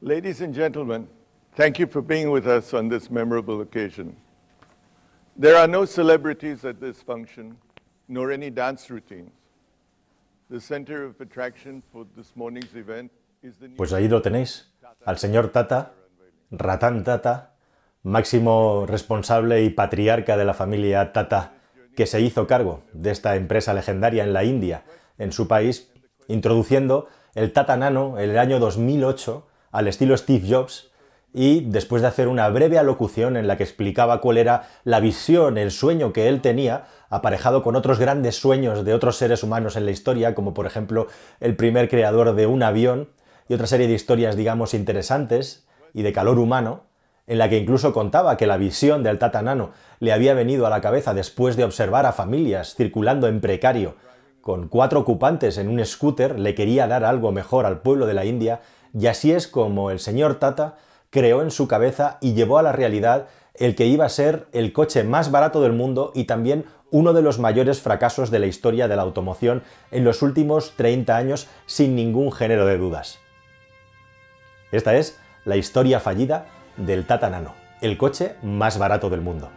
Ladies and gentlemen, thank you for being with us on this memorable occasion. There are no celebrities at this function, nor any dance routines. The center of attraction for this morning's event is the Pues ahí lo tenéis, al señor Tata, Ratán Tata, máximo responsable y patriarca de la familia Tata que se hizo cargo de esta empresa legendaria en la India, en su país, introduciendo el Tata Nano en el año 2008 al estilo Steve Jobs y después de hacer una breve alocución en la que explicaba cuál era la visión, el sueño que él tenía, aparejado con otros grandes sueños de otros seres humanos en la historia, como por ejemplo el primer creador de un avión y otra serie de historias, digamos, interesantes y de calor humano, en la que incluso contaba que la visión del Tata Nano le había venido a la cabeza después de observar a familias circulando en precario con cuatro ocupantes en un scooter, le quería dar algo mejor al pueblo de la India, y así es como el señor Tata creó en su cabeza y llevó a la realidad el que iba a ser el coche más barato del mundo y también uno de los mayores fracasos de la historia de la automoción en los últimos 30 años sin ningún género de dudas. Esta es la historia fallida del Tata Nano, el coche más barato del mundo.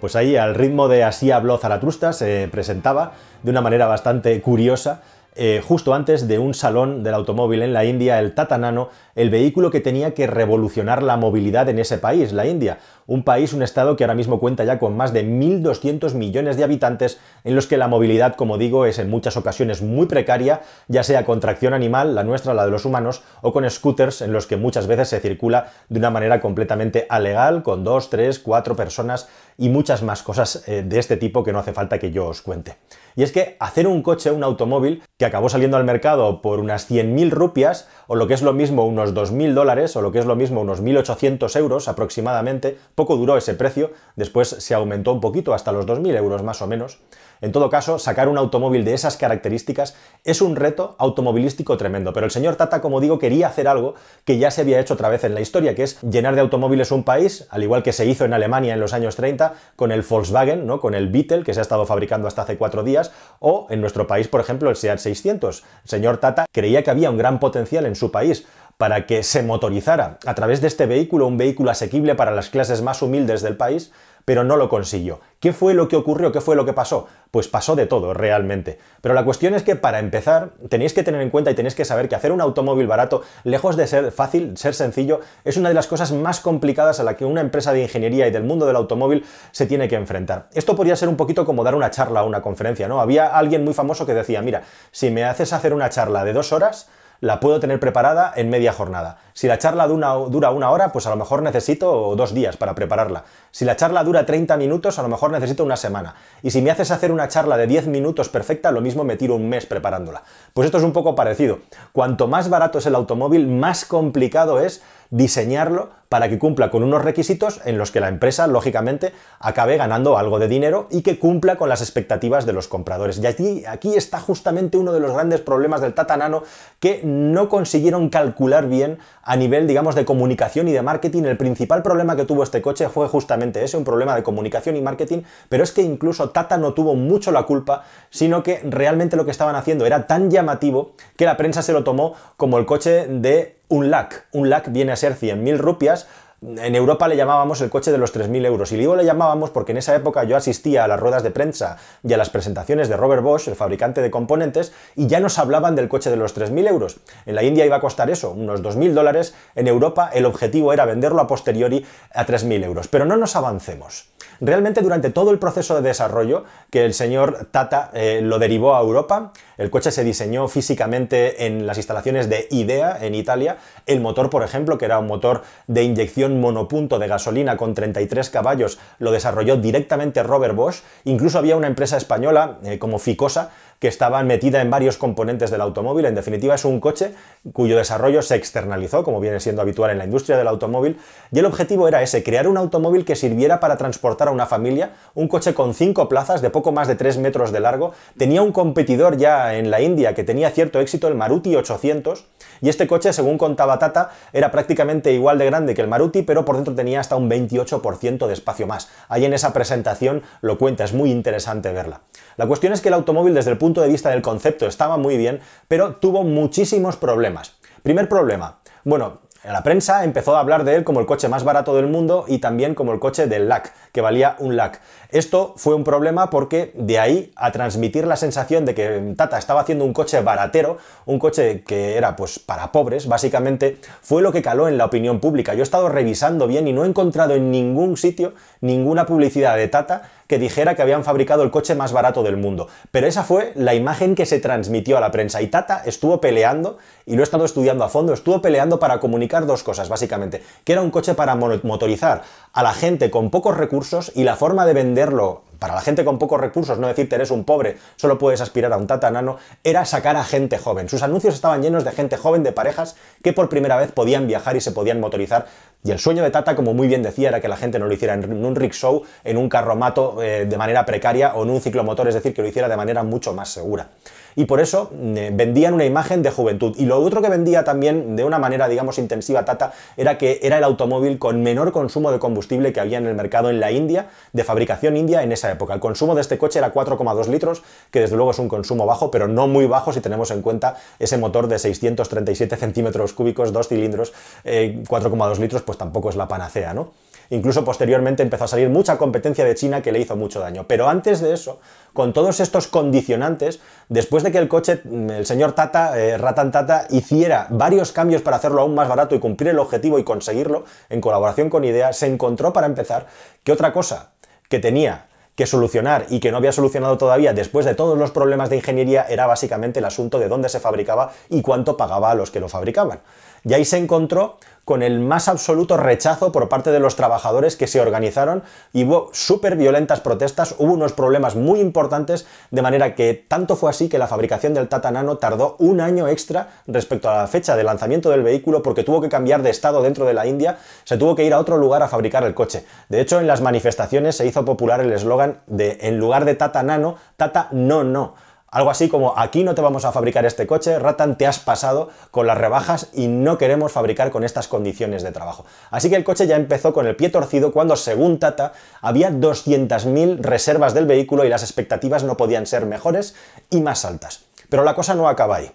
Pues ahí, al ritmo de Así habló zaratusta, se presentaba de una manera bastante curiosa eh, justo antes de un salón del automóvil en la India, el tatanano el vehículo que tenía que revolucionar la movilidad en ese país, la India. Un país, un estado que ahora mismo cuenta ya con más de 1.200 millones de habitantes, en los que la movilidad, como digo, es en muchas ocasiones muy precaria, ya sea con tracción animal, la nuestra, la de los humanos, o con scooters en los que muchas veces se circula de una manera completamente alegal, con dos, tres, cuatro personas y muchas más cosas eh, de este tipo que no hace falta que yo os cuente. Y es que hacer un coche, un automóvil, que acabó saliendo al mercado por unas 100.000 rupias, o lo que es lo mismo unos 2.000 dólares, o lo que es lo mismo unos 1.800 euros aproximadamente. Poco duró ese precio, después se aumentó un poquito hasta los 2.000 euros más o menos. En todo caso, sacar un automóvil de esas características es un reto automovilístico tremendo, pero el señor Tata, como digo, quería hacer algo que ya se había hecho otra vez en la historia, que es llenar de automóviles un país, al igual que se hizo en Alemania en los años 30 con el Volkswagen, ¿no? con el Beetle, que se ha estado fabricando hasta hace cuatro días, o en nuestro país, por ejemplo, el Seat 600. El señor Tata creía que había un gran potencial en su país para que se motorizara a través de este vehículo, un vehículo asequible para las clases más humildes del país, pero no lo consiguió. ¿Qué fue lo que ocurrió? ¿Qué fue lo que pasó? Pues pasó de todo, realmente. Pero la cuestión es que para empezar tenéis que tener en cuenta y tenéis que saber que hacer un automóvil barato, lejos de ser fácil, ser sencillo, es una de las cosas más complicadas a la que una empresa de ingeniería y del mundo del automóvil se tiene que enfrentar. Esto podría ser un poquito como dar una charla a una conferencia, ¿no? Había alguien muy famoso que decía, mira, si me haces hacer una charla de dos horas, la puedo tener preparada en media jornada. Si la charla dura una hora, pues a lo mejor necesito dos días para prepararla. Si la charla dura 30 minutos, a lo mejor necesito una semana. Y si me haces hacer una charla de 10 minutos perfecta, lo mismo me tiro un mes preparándola. Pues esto es un poco parecido. Cuanto más barato es el automóvil, más complicado es diseñarlo para que cumpla con unos requisitos en los que la empresa, lógicamente, acabe ganando algo de dinero y que cumpla con las expectativas de los compradores. Y aquí, está justamente uno de los grandes problemas del Tata Nano que no consiguieron calcular bien a nivel, digamos, de comunicación y de marketing. El principal problema que tuvo este coche fue justamente ese, un problema de comunicación y marketing, pero es que incluso Tata no tuvo mucho la culpa, sino que realmente lo que estaban haciendo era tan llamativo que la prensa se lo tomó como el coche de un lac. Un lac viene a ser 100.000 rupias. En Europa le llamábamos el coche de los 3.000 euros. Y digo le llamábamos porque en esa época yo asistía a las ruedas de prensa y a las presentaciones de Robert Bosch, el fabricante de componentes, y ya nos hablaban del coche de los 3.000 euros. En la India iba a costar eso, unos 2.000 dólares. En Europa el objetivo era venderlo a posteriori a 3.000 euros. Pero no nos avancemos. Realmente durante todo el proceso de desarrollo que el señor Tata eh, lo derivó a Europa, el coche se diseñó físicamente en las instalaciones de IDEA en Italia, el motor por ejemplo, que era un motor de inyección monopunto de gasolina con 33 caballos, lo desarrolló directamente Robert Bosch, incluso había una empresa española eh, como Ficosa que estaba metida en varios componentes del automóvil. En definitiva, es un coche cuyo desarrollo se externalizó, como viene siendo habitual en la industria del automóvil, y el objetivo era ese, crear un automóvil que sirviera para transportar a una familia, un coche con cinco plazas de poco más de 3 metros de largo, tenía un competidor ya en la India que tenía cierto éxito, el Maruti 800, y este coche, según contaba Tata, era prácticamente igual de grande que el Maruti, pero por dentro tenía hasta un 28% de espacio más. Ahí en esa presentación lo cuenta, es muy interesante verla. La cuestión es que el automóvil desde el punto de vista del concepto estaba muy bien, pero tuvo muchísimos problemas. Primer problema. Bueno, la prensa empezó a hablar de él como el coche más barato del mundo y también como el coche del LAC, que valía un LAC. Esto fue un problema porque de ahí a transmitir la sensación de que Tata estaba haciendo un coche baratero, un coche que era pues para pobres, básicamente, fue lo que caló en la opinión pública. Yo he estado revisando bien y no he encontrado en ningún sitio ninguna publicidad de Tata que dijera que habían fabricado el coche más barato del mundo. Pero esa fue la imagen que se transmitió a la prensa. Y Tata estuvo peleando, y lo he estado estudiando a fondo, estuvo peleando para comunicar dos cosas, básicamente. Que era un coche para motorizar a la gente con pocos recursos y la forma de venderlo para la gente con pocos recursos, no decirte eres un pobre, solo puedes aspirar a un tata nano, era sacar a gente joven. Sus anuncios estaban llenos de gente joven, de parejas que por primera vez podían viajar y se podían motorizar. Y el sueño de Tata, como muy bien decía, era que la gente no lo hiciera en un rickshaw, en un carromato eh, de manera precaria o en un ciclomotor, es decir, que lo hiciera de manera mucho más segura y por eso mm, eh, vendían una imagen de juventud. Y lo otro que vendía también de una manera, digamos, intensiva Tata era que era el automóvil con menor consumo de combustible que había en el mercado en la India, de fabricación india en esa época. El consumo de este coche era 4,2 litros, que desde luego es un consumo bajo, pero no muy bajo si tenemos en cuenta ese motor de 637 centímetros cúbicos, dos cilindros, 4,2 eh, litros, pues tampoco es la panacea, ¿no? Incluso posteriormente empezó a salir mucha competencia de China que le hizo mucho daño. Pero antes de eso, con todos estos condicionantes, después de que el coche, mm, el señor Tata, eh, Ratan Tata, hiciera varios cambios para hacerlo aún más barato y cumplir el objetivo y conseguirlo, en colaboración con IDEA, se encontró para empezar que otra cosa que tenía que solucionar y que no había solucionado todavía después de todos los problemas de ingeniería era básicamente el asunto de dónde se fabricaba y cuánto pagaba a los que lo fabricaban y ahí se encontró con el más absoluto rechazo por parte de los trabajadores que se organizaron y hubo súper violentas protestas, hubo unos problemas muy importantes, de manera que tanto fue así que la fabricación del Tata Nano tardó un año extra respecto a la fecha de lanzamiento del vehículo porque tuvo que cambiar de estado dentro de la India, se tuvo que ir a otro lugar a fabricar el coche. De hecho, en las manifestaciones se hizo popular el eslogan de en lugar de Tata Nano, Tata No No algo así como aquí no te vamos a fabricar este coche, Ratan, te has pasado con las rebajas y no queremos fabricar con estas condiciones de trabajo. Así que el coche ya empezó con el pie torcido cuando, según Tata, había 200.000 reservas del vehículo y las expectativas no podían ser mejores y más altas. Pero la cosa no acaba ahí.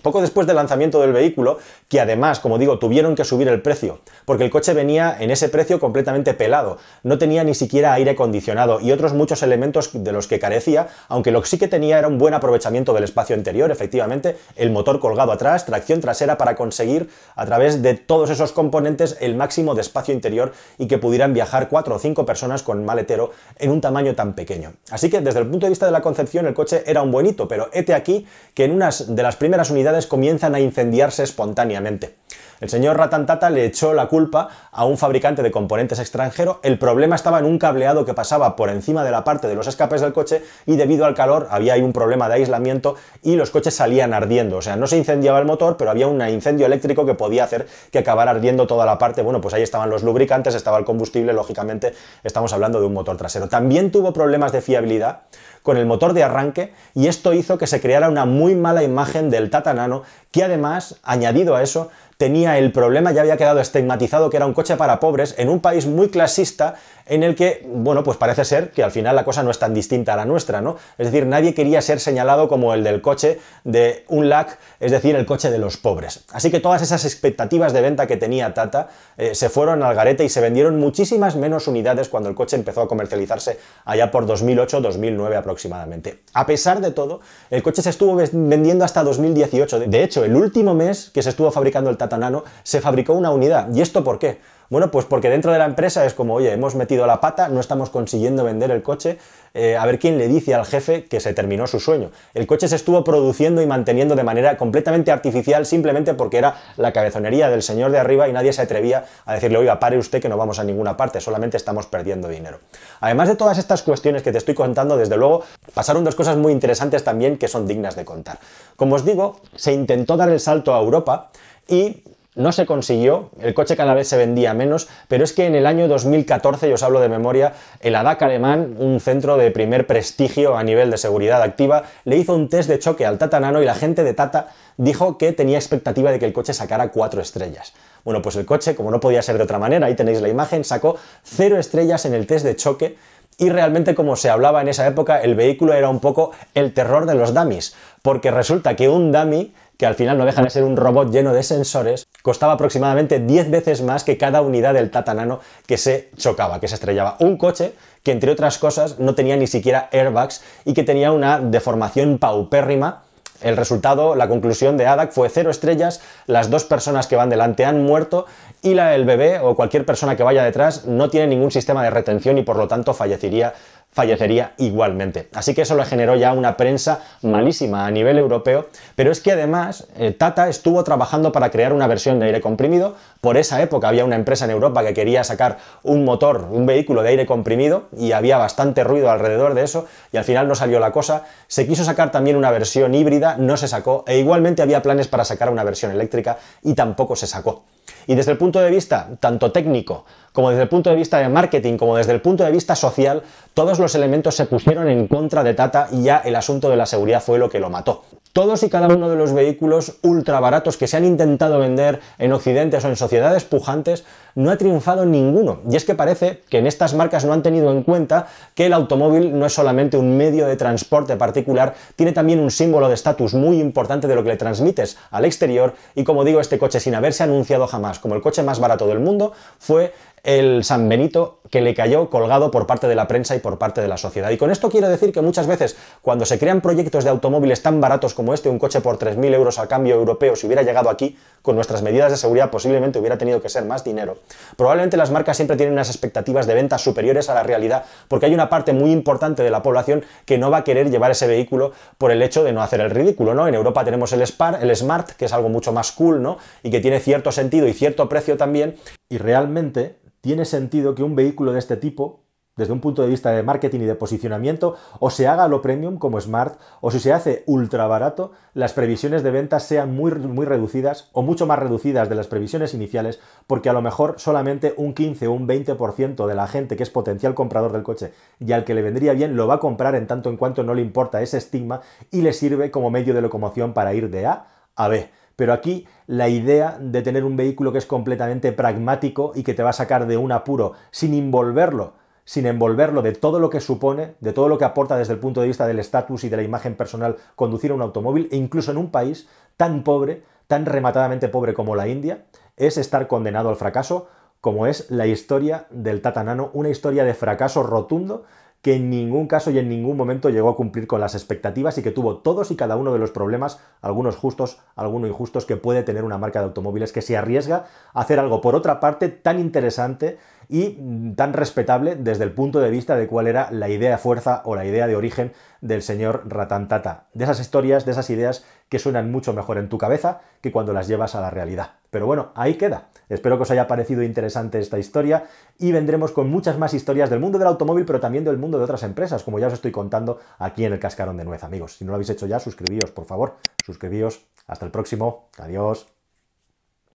Poco después del lanzamiento del vehículo, que además, como digo, tuvieron que subir el precio, porque el coche venía en ese precio completamente pelado, no tenía ni siquiera aire acondicionado y otros muchos elementos de los que carecía, aunque lo que sí que tenía era un buen aprovechamiento del espacio interior, efectivamente, el motor colgado atrás, tracción trasera para conseguir a través de todos esos componentes el máximo de espacio interior y que pudieran viajar cuatro o cinco personas con maletero en un tamaño tan pequeño. Así que desde el punto de vista de la concepción el coche era un buenito, pero hete aquí que en unas de las primeras unidades comienzan a incendiarse espontáneamente. El señor Ratantata le echó la culpa a un fabricante de componentes extranjero. El problema estaba en un cableado que pasaba por encima de la parte de los escapes del coche y debido al calor había ahí un problema de aislamiento y los coches salían ardiendo. O sea, no se incendiaba el motor, pero había un incendio eléctrico que podía hacer que acabara ardiendo toda la parte. Bueno, pues ahí estaban los lubricantes, estaba el combustible, lógicamente estamos hablando de un motor trasero. También tuvo problemas de fiabilidad con el motor de arranque y esto hizo que se creara una muy mala imagen del Tata Nano, que además, añadido a eso, tenía el problema, ya había quedado estigmatizado que era un coche para pobres en un país muy clasista en el que, bueno, pues parece ser que al final la cosa no es tan distinta a la nuestra, ¿no? Es decir, nadie quería ser señalado como el del coche de un LAC, es decir, el coche de los pobres. Así que todas esas expectativas de venta que tenía Tata eh, se fueron al garete y se vendieron muchísimas menos unidades cuando el coche empezó a comercializarse allá por 2008-2009 aproximadamente. A pesar de todo, el coche se estuvo vendiendo hasta 2018. De hecho, el último mes que se estuvo fabricando el Tata se fabricó una unidad. ¿Y esto por qué? Bueno, pues porque dentro de la empresa es como, oye, hemos metido la pata, no estamos consiguiendo vender el coche, eh, a ver quién le dice al jefe que se terminó su sueño. El coche se estuvo produciendo y manteniendo de manera completamente artificial simplemente porque era la cabezonería del señor de arriba y nadie se atrevía a decirle, oiga, pare usted que no vamos a ninguna parte, solamente estamos perdiendo dinero. Además de todas estas cuestiones que te estoy contando, desde luego, pasaron dos cosas muy interesantes también que son dignas de contar. Como os digo, se intentó dar el salto a Europa, y no se consiguió, el coche cada vez se vendía menos, pero es que en el año 2014, yo os hablo de memoria, el ADAC alemán, un centro de primer prestigio a nivel de seguridad activa, le hizo un test de choque al Tata Nano y la gente de Tata dijo que tenía expectativa de que el coche sacara cuatro estrellas. Bueno, pues el coche, como no podía ser de otra manera, ahí tenéis la imagen, sacó cero estrellas en el test de choque y realmente como se hablaba en esa época, el vehículo era un poco el terror de los dummies, porque resulta que un dummy que al final no deja de ser un robot lleno de sensores, costaba aproximadamente 10 veces más que cada unidad del Tata que se chocaba, que se estrellaba. Un coche que, entre otras cosas, no tenía ni siquiera airbags y que tenía una deformación paupérrima el resultado, la conclusión de ADAC fue cero estrellas, las dos personas que van delante han muerto y la, el bebé o cualquier persona que vaya detrás no tiene ningún sistema de retención y por lo tanto fallecería fallecería igualmente. Así que eso le generó ya una prensa mm. malísima a nivel europeo, pero es que además eh, Tata estuvo trabajando para crear una versión de aire comprimido, por esa época había una empresa en Europa que quería sacar un motor, un vehículo de aire comprimido y había bastante ruido alrededor de eso y al final no salió la cosa, se quiso sacar también una versión híbrida, no se sacó e igualmente había planes para sacar una versión eléctrica y tampoco se sacó. Y desde el punto de vista tanto técnico, como desde el punto de vista de marketing, como desde el punto de vista social, todos los elementos se pusieron en contra de Tata y ya el asunto de la seguridad fue lo que lo mató. Todos y cada uno de los vehículos ultra baratos que se han intentado vender en occidentes o en sociedades pujantes no ha triunfado ninguno. Y es que parece que en estas marcas no han tenido en cuenta que el automóvil no es solamente un medio de transporte particular, tiene también un símbolo de estatus muy importante de lo que le transmites al exterior y como digo, este coche sin haberse anunciado jamás como el coche más barato del mundo, fue el San Benito que le cayó colgado por parte de la prensa y por parte de la sociedad. Y con esto quiero decir que muchas veces cuando se crean proyectos de automóviles tan baratos como este, un coche por 3.000 euros al cambio europeo, si hubiera llegado aquí, con nuestras medidas de seguridad posiblemente hubiera tenido que ser más dinero. Probablemente las marcas siempre tienen unas expectativas de ventas superiores a la realidad, porque hay una parte muy importante de la población que no va a querer llevar ese vehículo por el hecho de no hacer el ridículo, ¿no? En Europa tenemos el Spar, el Smart, que es algo mucho más cool, ¿no? Y que tiene cierto sentido y cierto precio también, y realmente tiene sentido que un vehículo de este tipo, desde un punto de vista de marketing y de posicionamiento, o se haga lo premium como Smart, o si se hace ultra barato, las previsiones de ventas sean muy, muy reducidas o mucho más reducidas de las previsiones iniciales, porque a lo mejor solamente un 15 o un 20% de la gente que es potencial comprador del coche y al que le vendría bien lo va a comprar en tanto en cuanto no le importa ese estigma y le sirve como medio de locomoción para ir de A a B. Pero aquí la idea de tener un vehículo que es completamente pragmático y que te va a sacar de un apuro sin envolverlo, sin envolverlo de todo lo que supone, de todo lo que aporta desde el punto de vista del estatus y de la imagen personal conducir un automóvil, e incluso en un país tan pobre, tan rematadamente pobre como la India, es estar condenado al fracaso, como es la historia del Tata Nano, una historia de fracaso rotundo que en ningún caso y en ningún momento llegó a cumplir con las expectativas y que tuvo todos y cada uno de los problemas, algunos justos, algunos injustos, que puede tener una marca de automóviles que se arriesga a hacer algo por otra parte tan interesante y tan respetable desde el punto de vista de cuál era la idea de fuerza o la idea de origen del señor Ratantata. De esas historias, de esas ideas que suenan mucho mejor en tu cabeza que cuando las llevas a la realidad. Pero bueno, ahí queda. Espero que os haya parecido interesante esta historia y vendremos con muchas más historias del mundo del automóvil, pero también del mundo de otras empresas, como ya os estoy contando aquí en el Cascarón de Nuez, amigos. Si no lo habéis hecho ya, suscribíos, por favor. Suscribíos. Hasta el próximo. Adiós.